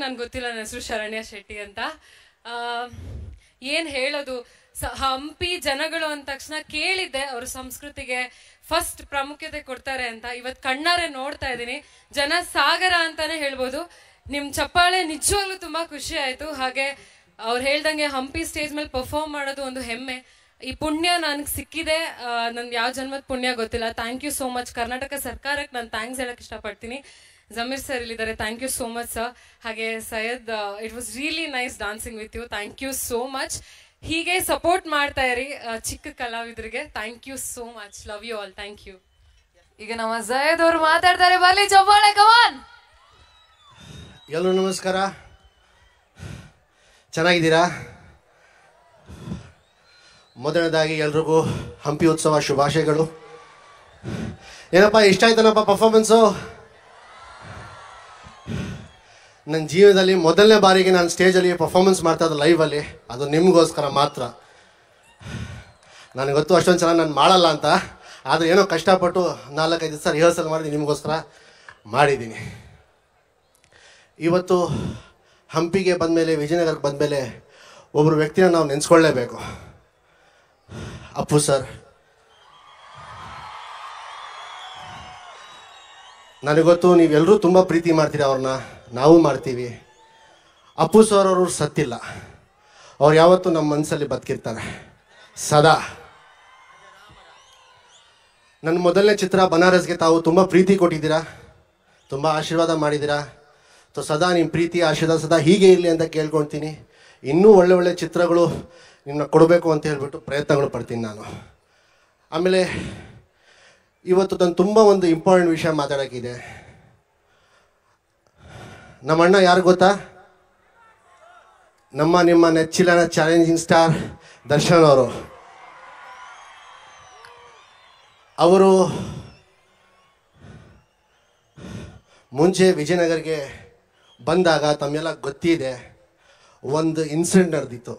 ನನ್ ಗೊತ್ತಿಲ್ಲ ನನ್ನ ಹೆಸರು ಶರಣ್ಯ ಶೆಟ್ಟಿ ಅಂತ ಏನ್ ಹೇಳೋದು ಹಂಪಿ ಜನಗಳು ಅಂದ ತಕ್ಷಣ ಕೇಳಿದ್ದೆ ಅವ್ರ ಸಂಸ್ಕೃತಿಗೆ ಫಸ್ಟ್ ಪ್ರಾಮುಖ್ಯತೆ ಕೊಡ್ತಾರೆ ಅಂತ ಇವತ್ ಕಣ್ಣಾರೆ ನೋಡ್ತಾ ಇದ್ದೀನಿ ಜನ ಸಾಗರ ಅಂತಾನೆ ಹೇಳ್ಬೋದು ನಿಮ್ ಚಪ್ಪಾಳೆ ನಿಜವಾಗ್ಲೂ ತುಂಬಾ ಖುಷಿ ಆಯ್ತು ಹಾಗೆ ಅವ್ರು ಹೇಳ್ದಂಗೆ ಹಂಪಿ ಸ್ಟೇಜ್ ಮೇಲೆ ಪರ್ಫಾರ್ಮ್ ಮಾಡೋದು ಒಂದು ಹೆಮ್ಮೆ ಈ ಪುಣ್ಯ ನನ್ಗೆ ಸಿಕ್ಕಿದೆ ನನ್ ಯಾವ ಜನ್ಮದ ಪುಣ್ಯ ಗೊತ್ತಿಲ್ಲ thank you so much Karnataka ಸರ್ಕಾರಕ್ಕೆ ನಾನು ಥ್ಯಾಂಕ್ಸ್ ಹೇಳಕ್ ಇಷ್ಟಪಡ್ತೀನಿ ಜಮೀರ್ ಸರ್ ಇಲ್ಲಿದ್ದಾರೆ thank you so much sir ಹಾಗೆ Syed it was really nice dancing with you thank you so much ಹೀಗೆ ಸಪೋರ್ಟ್ ಮಾಡ್ತಾ ಇರಿ ಚಿಕ್ಕ ಕಲಾವಿದರಿಗೆ thank you so much love you all thank you ಈಗ ನಮ್ಮ ಜಯದ್ ಅವರು ಮಾತಾಡ್ತಾರೆ ಬರ್ಲಿ ಜಬ್ಬಾಳೆ ಕವಾನ್ ಎಲ್ಲರೂ ನಮಸ್ಕಾರ ಚೆನ್ನಾಗಿದ್ದೀರಾ ಮೊದಲನೇದಾಗಿ ಎಲ್ರಿಗೂ ಹಂಪಿ ಉತ್ಸವ ಶುಭಾಶಯಗಳು ಏನಪ್ಪ ಇಷ್ಟ ಆಯ್ತನಪ್ಪ ಪರ್ಫಾರ್ಮೆನ್ಸು ನನ್ನ ಜೀವನದಲ್ಲಿ ಮೊದಲನೇ ಬಾರಿಗೆ ನಾನು ಸ್ಟೇಜಲ್ಲಿ ಪರ್ಫಾರ್ಮೆನ್ಸ್ ಮಾಡ್ತಾ ಇದ್ದೆ ಲೈವಲ್ಲಿ ಅದು ನಿಮಗೋಸ್ಕರ ಮಾತ್ರ ನನಗೆ ಗೊತ್ತು ಅಷ್ಟೊಂದು ಚೆನ್ನಾಗಿ ನಾನು ಮಾಡಲ್ಲ ಅಂತ ಆದರೆ ಏನೋ ಕಷ್ಟಪಟ್ಟು ನಾಲ್ಕೈದು ದಿವಸ ರಿಹರ್ಸಲ್ ಮಾಡಿ ನಿಮಗೋಸ್ಕರ ಮಾಡಿದ್ದೀನಿ ಇವತ್ತು ಹಂಪಿಗೆ ಬಂದಮೇಲೆ ವಿಜಯನಗರಕ್ಕೆ ಬಂದಮೇಲೆ ಒಬ್ಬರು ವ್ಯಕ್ತಿನ ನಾವು ನೆನೆಸ್ಕೊಳ್ಳೇಬೇಕು ಅಪ್ಪು ಸರ್ ನನಗೊತ್ತು ನೀವೆಲ್ಲರೂ ತುಂಬ ಪ್ರೀತಿ ಮಾಡ್ತೀರಿ ಅವ್ರನ್ನ ನಾವು ಮಾಡ್ತೀವಿ ಅಪ್ಪು ಸರ್ ಅವರು ಸತ್ತಿಲ್ಲ ಅವ್ರು ಯಾವತ್ತೂ ನಮ್ಮ ಮನಸ್ಸಲ್ಲಿ ಬದುಕಿರ್ತಾರೆ ಸದಾ ನನ್ನ ಮೊದಲನೇ ಚಿತ್ರ ಬನಾರಸ್ಗೆ ತಾವು ತುಂಬ ಪ್ರೀತಿ ಕೊಟ್ಟಿದ್ದೀರಾ ತುಂಬ ಆಶೀರ್ವಾದ ಮಾಡಿದ್ದೀರಾ ಸೊ ಸದಾ ನಿಮ್ಮ ಪ್ರೀತಿ ಆಶೀರ್ವಾದ ಸದಾ ಹೀಗೆ ಇರಲಿ ಅಂತ ಕೇಳ್ಕೊಳ್ತೀನಿ ಇನ್ನೂ ಒಳ್ಳೆ ಒಳ್ಳೆ ಚಿತ್ರಗಳು ನಿಮ್ಮನ್ನ ಕೊಡಬೇಕು ಅಂತ ಹೇಳಿಬಿಟ್ಟು ಪ್ರಯತ್ನಗಳು ಪಡ್ತೀನಿ ನಾನು ಆಮೇಲೆ ಇವತ್ತು ನಾನು ತುಂಬ ಒಂದು ಇಂಪಾರ್ಟೆಂಟ್ ವಿಷಯ ಮಾತಾಡೋಕ್ಕಿದೆ ನಮ್ಮ ಅಣ್ಣ ಯಾರು ಗೊತ್ತಾ ನಮ್ಮ ನಿಮ್ಮ ನೆಚ್ಚಿಲನ ಚಾಲೆಂಜಿಂಗ್ ಸ್ಟಾರ್ ದರ್ಶನ್ ಅವರು ಅವರು ಮುಂಚೆ ವಿಜಯನಗರ್ಗೆ ಬಂದಾಗ ತಮ್ಮೆಲ್ಲ ಗೊತ್ತಿದೆ ಒಂದು ಇನ್ಸಿಡೆಂಟ್ ನಡೆದಿತ್ತು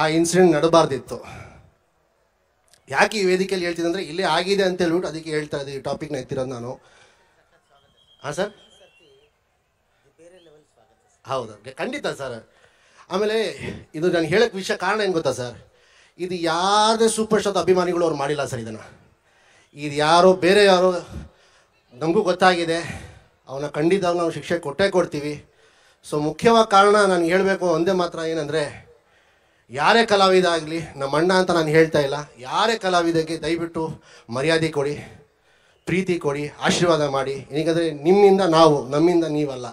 ಆ ಇನ್ಸಿಡೆಂಟ್ ನಡಬಾರ್ದಿತ್ತು ಯಾಕೆ ಈ ವೇದಿಕೆಯಲ್ಲಿ ಹೇಳ್ತಿದ್ದೆ ಅಂದರೆ ಇಲ್ಲೇ ಆಗಿದೆ ಅಂತ ಹೇಳ್ಬಿಟ್ಟು ಅದಕ್ಕೆ ಹೇಳ್ತಾ ಇದ್ದೀವಿ ಟಾಪಿಕ್ನ ಎತ್ತಿರೋದು ನಾನು ಹಾಂ ಸರ್ ಹೌದು ಖಂಡಿತ ಸರ್ ಆಮೇಲೆ ಇದು ನಾನು ಹೇಳೋಕ್ಕೆ ವಿಷಯ ಕಾರಣ ಏನು ಗೊತ್ತಾ ಸರ್ ಇದು ಯಾರದೇ ಸೂಪರ್ ಸ್ಟಾರ್ ಅಭಿಮಾನಿಗಳು ಅವ್ರು ಮಾಡಿಲ್ಲ ಸರ್ ಇದನ್ನು ಇದು ಯಾರೋ ಬೇರೆ ಯಾರೋ ನಮಗೂ ಗೊತ್ತಾಗಿದೆ ಅವನ ಖಂಡಿತ ನಾವು ಶಿಕ್ಷೆ ಕೊಟ್ಟೇ ಕೊಡ್ತೀವಿ ಸೊ ಮುಖ್ಯವಾದ ಕಾರಣ ನಾನು ಹೇಳಬೇಕು ಒಂದೇ ಮಾತ್ರ ಏನಂದರೆ ಯಾರೇ ಕಲಾವಿದ ಆಗಲಿ ನಮ್ಮ ಅಣ್ಣ ಅಂತ ನಾನು ಹೇಳ್ತಾ ಇಲ್ಲ ಯಾರೇ ಕಲಾವಿದಕ್ಕೆ ದಯವಿಟ್ಟು ಮರ್ಯಾದೆ ಕೊಡಿ ಪ್ರೀತಿ ಕೊಡಿ ಆಶೀರ್ವಾದ ಮಾಡಿ ಏನಕ್ಕೆ ನಿಮ್ಮಿಂದ ನಾವು ನಮ್ಮಿಂದ ನೀವಲ್ಲ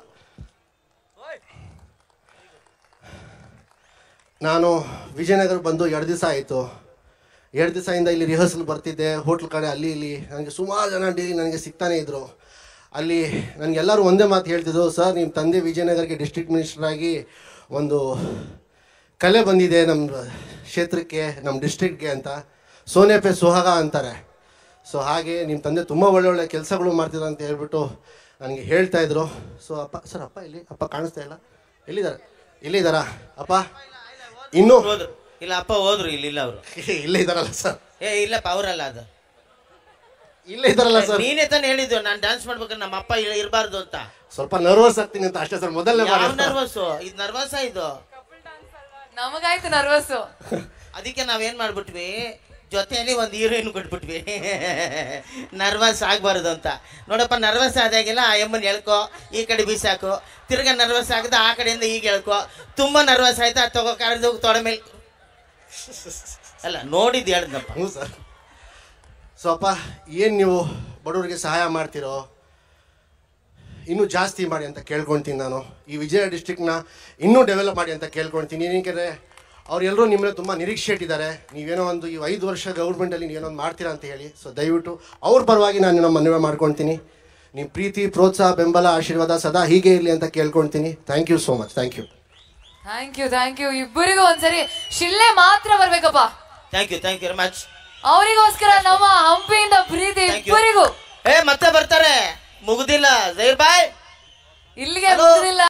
ನಾನು ವಿಜಯನಗರ ಬಂದು ಎರಡು ದಿವಸ ಆಯಿತು ಎರಡು ದಿವಸದಿಂದ ಇಲ್ಲಿ ರಿಹರ್ಸಲ್ ಬರ್ತಿದ್ದೆ ಹೋಟ್ಲ್ ಕಡೆ ಅಲ್ಲಿ ಇಲ್ಲಿ ನನಗೆ ಸುಮಾರು ಜನ ಡೈಲಿ ನನಗೆ ಸಿಗ್ತಾನೇ ಇದ್ದರು ಅಲ್ಲಿ ನನಗೆಲ್ಲರೂ ಒಂದೇ ಮಾತು ಹೇಳ್ತಿದ್ರು ಸರ್ ನಿಮ್ಮ ತಂದೆ ವಿಜಯನಗರಕ್ಕೆ ಡಿಸ್ಟ್ರಿಕ್ಟ್ ಮಿನಿಸ್ಟರ್ ಆಗಿ ಒಂದು ಕಲೆ ಬಂದಿದೆ ನಮ್ಮ ಕ್ಷೇತ್ರಕ್ಕೆ ನಮ್ಮ ಡಿಸ್ಟ್ರಿಕ್ಟ್ಗೆ ಅಂತ ಸೋನೆ ಪೇ ಸುಹಾಗ ಅಂತಾರೆ ಸೊ ಹಾಗೆ ನಿಮ್ಮ ತಂದೆ ತುಂಬ ಒಳ್ಳೊಳ್ಳೆ ಕೆಲಸಗಳು ಮಾಡ್ತಿದ್ರು ಅಂತ ಹೇಳ್ಬಿಟ್ಟು ನನಗೆ ಹೇಳ್ತಾ ಇದ್ರು ಸೊ ಅಪ್ಪ ಸರ್ ಅಪ್ಪ ಇಲ್ಲಿ ಅಪ್ಪ ಕಾಣಿಸ್ತಾ ಇಲ್ಲ ಎಲ್ಲಿದ್ದಾರೆ ಎಲ್ಲಿದ್ದಾರಾ ಅಪ್ಪ ಇನ್ನೂ ಇಲ್ಲ ಅಪ್ಪ ಹೋದ್ರು ಇಲ್ಲಿ ಇಲ್ಲ ಅವರು ಇಲ್ಲೇ ಇದ್ದಾರಲ್ಲ ಸರ್ ಏ ಇಲ್ಲಪ್ಪ ಅವರಲ್ಲ ಅದು ಇಲ್ಲ ಇದ್ದಾರಲ್ಲ ಸರ್ ನೀನೇ ತಾನೇ ಹೇಳಿದ್ದು ನಾನು ಡ್ಯಾನ್ಸ್ ಮಾಡ್ಬೇಕಾದ್ರೆ ನಮ್ಮ ಅಪ್ಪ ಇರಬಾರ್ದು ಅಂತ ಸ್ವಲ್ಪ ನರ್ವಸ್ ಆಗ್ತೀನಿ ಅಂತ ಅಷ್ಟೇ ಸರ್ ಮೊದಲನೇ ನರ್ವಸ್ ಇದು ನರ್ವಸ್ ಇದು ನಮಗಾಯ್ತು ನರ್ವಸ್ ಅದಕ್ಕೆ ನಾವೇನ್ ಮಾಡ್ಬಿಟ್ವಿ ಜೊತೆಯಲ್ಲಿ ಒಂದು ಹೀರೋಯಿನ್ ಕೊಟ್ಬಿಟ್ವಿ ನರ್ವಸ್ ಆಗಬಾರ್ದು ಅಂತ ನೋಡಪ್ಪ ನರ್ವಸ್ ಆದಾಗೆಲ್ಲ ಆ ಎಮ್ಮನ್ ಎಳ್ಕೊ ಈ ಕಡೆ ಬೀಸಾಕು ತಿರ್ಗ ನರ್ವಸ್ ಆಗದ ಆ ಕಡೆಯಿಂದ ಈಗ ಹೇಳ್ಕೊ ತುಂಬ ನರ್ವಸ್ ಆಯ್ತು ಅದು ತಗೋ ಕರೆದು ತೊಡೆ ಮೇಲೆ ಅಲ್ಲ ನೋಡಿದ್ದು ಹೇಳಿದ್ನಪ್ಪ ಹ್ಞೂ ಸರ್ ಸ್ವಪ್ಪ ಏನು ನೀವು ಬಡವರಿಗೆ ಸಹಾಯ ಮಾಡ್ತಿರೋ ಇನ್ನೂ ಜಾಸ್ತಿ ಮಾಡಿ ಅಂತ ಕೇಳ್ಕೊಳ್ತೀನಿ ನಾನು ಈ ವಿಜಯ ಡಿಸ್ಟಿಕ್ನ ಇನ್ನೂ ಡೆವಲಪ್ ಮಾಡಿ ಅಂತ ಕೇಳ್ಕೊಳ್ತೀನಿ ಏಕೆಂದರೆ ಅವರೆಲ್ಲರೂ ನಿಮ್ಮನ್ನ ತುಂಬ ನಿರೀಕ್ಷೆ ಇಟ್ಟಿದ್ದಾರೆ ನೀವೇನೋ ಒಂದು ಈ ಐದು ವರ್ಷ ಗೌರ್ಮೆಂಟಲ್ಲಿ ನೀವೇನೊಂದು ಮಾಡ್ತೀರಾ ಅಂತ ಹೇಳಿ ಸೊ ದಯವಿಟ್ಟು ಅವ್ರ ಪರವಾಗಿ ನಾನು ನಮ್ಮ ಮನವಿ ಮಾಡ್ಕೊಳ್ತೀನಿ ನಿಮ್ಮ ಪ್ರೀತಿ ಪ್ರೋತ್ಸಾಹ ಬೆಂಬಲ ಆಶೀರ್ವಾದ ಸದಾ ಹೀಗೆ ಇರಲಿ ಅಂತ ಕೇಳ್ಕೊಳ್ತೀನಿ thank you so much thank you thank you thank you ಇಬ್ಬರಿಗೂ ಒಂದ್ಸರಿ ಶಿಲ್ಲೆ ಮಾತ್ರ ಬರ್ಬೇಕಪ್ಪ thank you thank you very much ಅವರಿಗೋಸ್ಕರ ನಮ್ಮ ಹಂಪಿಯಿಂದ ಪ್ರೀತಿ ಇಬ್ಬರಿಗೂ ಏ ಮತ್ತೆ ಬರ್ತಾರೆ ಮುಗುದಿಲ್ಲ ಜೈರ್ ಬಾಯ್ ಇಲ್ಲಿಗೆ Hello?